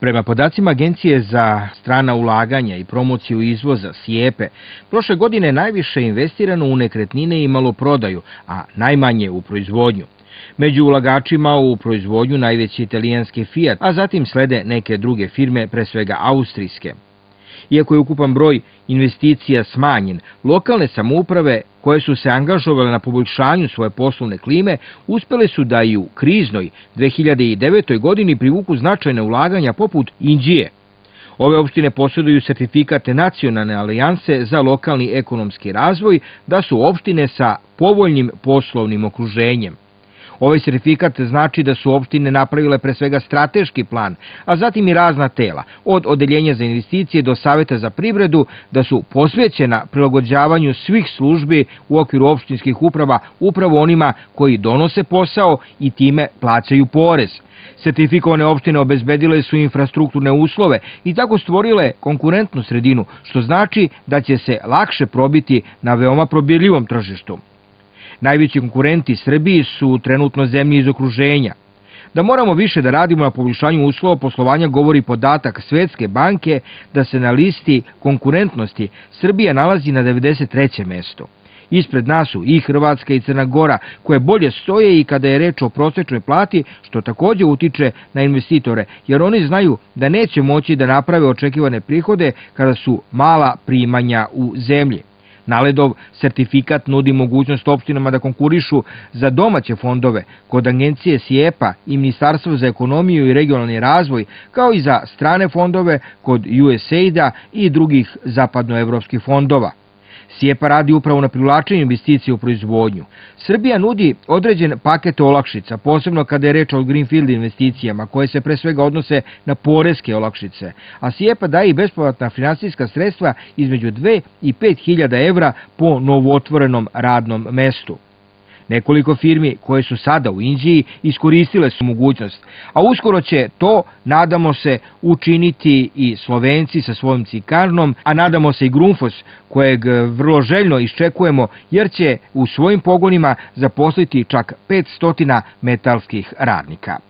Prema podacima Agencije za strana ulaganja i promociju izvoza Sijepe, prošle godine najviše investirano u nekretnine i maloprodaju, a najmanje u proizvodnju. Među ulagačima u proizvodnju najveći italijanski Fiat, a zatim slede neke druge firme, pre svega austrijske. Iako je ukupan broj investicija smanjen, lokalne samouprave koje su se angažovale na poboljšanju svoje poslovne klime uspele su da i u kriznoj 2009. godini privuku značajne ulaganja poput Indije. Ove opštine posjeduju sertifikate Nacionalne alijanse za lokalni ekonomski razvoj da su opštine sa povoljnim poslovnim okruženjem. Ovaj sertifikat znači da su opštine napravile pre svega strateški plan, a zatim i razna tela, od Odeljenja za investicije do Saveta za privredu, da su posvećena prilagođavanju svih službi u okviru opštinskih uprava upravo onima koji donose posao i time plaćaju porez. Sertifikovane opštine obezbedile su infrastrukturne uslove i tako stvorile konkurentnu sredinu, što znači da će se lakše probiti na veoma probirljivom tržištu. Najveći konkurenti Srbiji su trenutno zemlje iz okruženja. Da moramo više da radimo na poboljšanju uslova poslovanja govori podatak Svetske banke da se na listi konkurentnosti Srbija nalazi na 93. mesto. Ispred nas su i Hrvatska i Crna Gora, koje bolje stoje i kada je reč o prosečnoj plati, što takođe utiče na investitore, jer oni znaju da neće moći da naprave očekivane prihode kada su mala primanja u zemlji. Naledov sertifikat nudi mogućnost opštinama da konkurišu za domaće fondove kod agencije SIEPA i Ministarstva za ekonomiju i regionalni razvoj, kao i za strane fondove kod USAID-a i drugih zapadnoevropskih fondova. Sijepa radi upravo na privlačenju investicije u proizvodnju. Srbija nudi određen paket olakšica, posebno kada je reč o Greenfield investicijama, koje se pre svega odnose na poreske olakšice, a Sijepa daje i bespovatna finansijska sredstva između 2 i 5 hiljada evra po novootvorenom radnom mestu. Nekoliko firmi koje su sada u Indiji iskoristile su mogućnost, a uskoro će to, nadamo se, učiniti i Slovenci sa svojim cikarnom, a nadamo se i Grunfos, kojeg e, vrlo željno iščekujemo, jer će u svojim pogonima zaposliti čak 500 metalskih radnika.